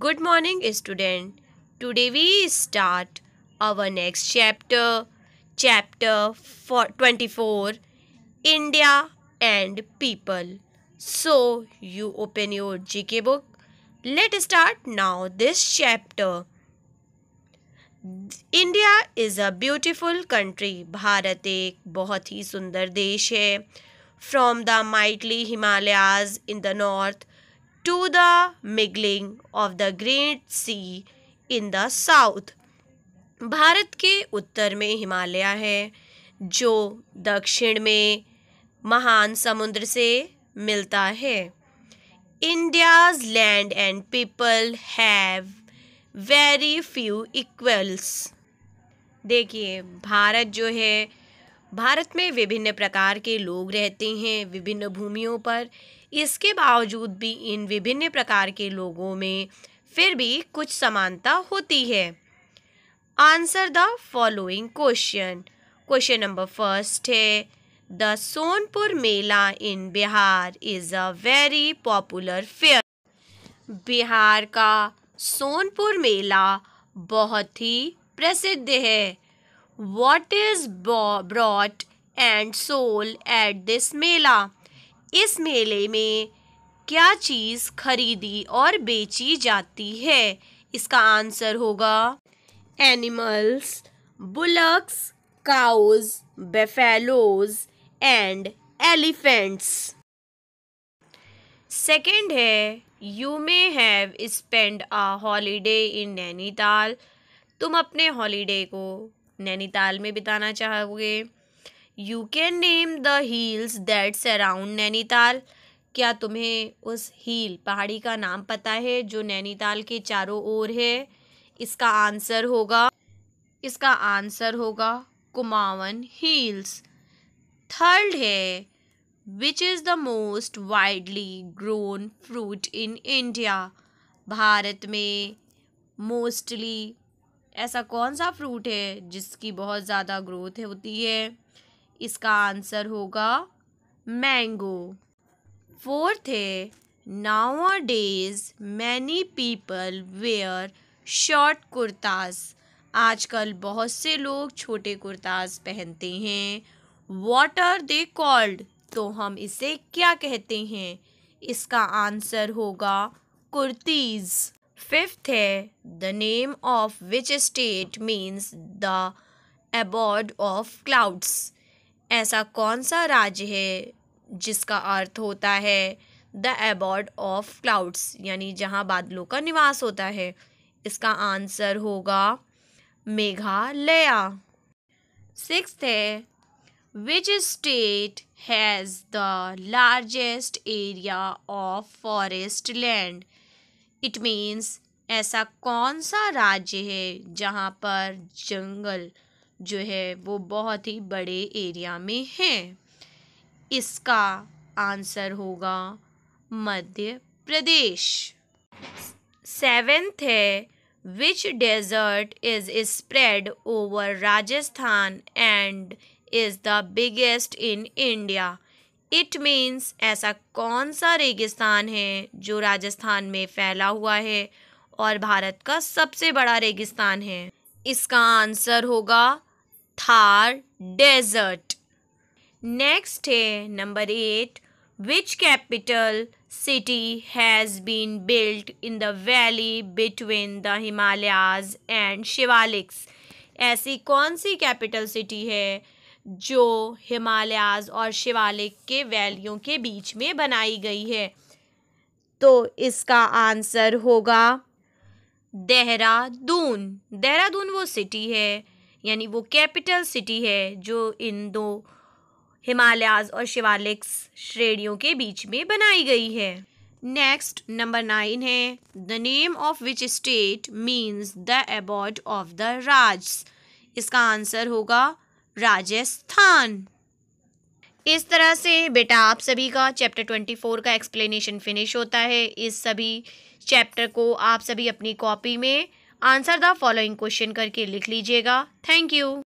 Good morning, student. Today we start our next chapter, chapter 24 India and People. So, you open your GK book. Let us start now this chapter. India is a beautiful country. Bharat ek bohat hi sundar desh From the mighty Himalayas in the north to the mingling of the Great Sea in the south. Bharat के उत्तर में हिमालय है जो दक्षिण में महान समुद्र से मिलता है India's land and people have very few equals देखिए भारत जो है भारत में विभिन्न प्रकार के लोग रहते हैं विभिन्न भूमियों पर इसके बावजूद भी इन विभिन्न प्रकार के लोगों में फिर भी कुछ समानता होती है answer the following question question number first है the Sonpur mela in Bihar is a very popular fair Bihar का सोनपुर मेला बहुत ही प्रसिद्ध है what is bought and sold at this mela इस मेले में क्या चीज़ खरीदी और बेची जाती है इसका आंसर होगा animals bullocks cows buffaloes and elephants second है you may have spend a holiday in Nainital तुम अपने हॉलीडे को नैनीताल में बिताना चाहोगे you can name the hills that surround Nainital क्या तुम्हें उस हील पहाड़ी का नाम पता है जो नैनीताल के चारों ओर है इसका आंसर होगा इसका आंसर होगा कुमावन हील्स थर्ड है which is the most widely grown fruit in India Bharat में मोस्टली ऐसा कौन सा फ्रूट है जिसकी बहुत ज़्यादा ग्रोथ होती है इसका आंसर होगा मैंगो फोर्थ है nowadays many people wear short kurtas आजकल बहुत से लोग छोटे कुर्ताज पहनते हैं वॉट आर दे कॉल्ड तो हम इसे क्या कहते हैं इसका आंसर होगा कुर्तीज़ फिफ्थ है the name of which state means the abode of clouds ऐसा कौन सा राज्य है जिसका अर्थ होता है द एबॉड ऑफ क्लाउड्स यानी जहाँ बादलों का निवास होता है इसका आंसर होगा मेघालय सिक्स है which state has the largest area of forest land it means ऐसा कौन सा राज्य है जहाँ पर जंगल जो है वो बहुत ही बड़े एरिया में है इसका आंसर होगा मध्य प्रदेश सेवेंथ है which desert is spread over Rajasthan and is the biggest in India it means ऐसा कौन सा रेगिस्तान है जो राजस्थान में फैला हुआ है और भारत का सबसे बड़ा रेगिस्तान है इसका आंसर होगा थार डेजर्ट नेक्स्ट है number eight which capital city has been built in the valley between the Himalayas and Shivaliks ऐसी कौन सी कैपिटल सिटी है जो हिमालयाज़ और शिवालिक के वैलियों के बीच में बनाई गई है तो इसका आंसर होगा देहरादून देहरादून वो सिटी है यानी वो कैपिटल सिटी है जो इन दो हिमालयाज और शिवालिक श्रेणियों के बीच में बनाई गई है नेक्स्ट नंबर नाइन है the name of which state means the abode of the Raj इसका आंसर होगा राजस्थान इस तरह से बेटा आप सभी का चैप्टर ट्वेंटी फोर का एक्सप्लेनेशन फिनिश होता है इस सभी चैप्टर को आप सभी अपनी कॉपी में आंसर द फॉलोइंग क्वेश्चन करके लिख लीजिएगा थैंक यू